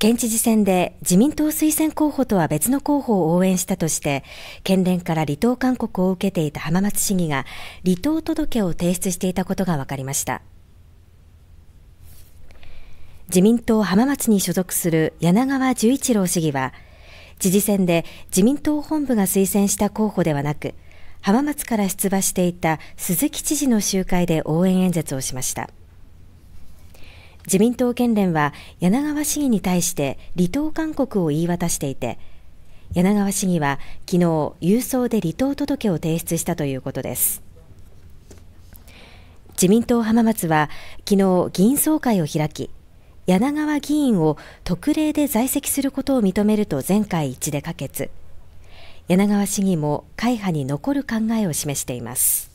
県知事選で自民党推薦候補とは別の候補を応援したとして県連から離党勧告を受けていた浜松市議が離党届を提出していたことが分かりました自民党浜松に所属する柳川十一郎市議は知事選で自民党本部が推薦した候補ではなく浜松から出馬していた鈴木知事の集会で応援演説をしました。自民党県連は柳川市議に対して離党勧告を言い渡していて柳川市議は昨日郵送で離党届を提出したということです自民党浜松は昨日議員総会を開き柳川議員を特例で在籍することを認めると全会一致で可決柳川市議も会派に残る考えを示しています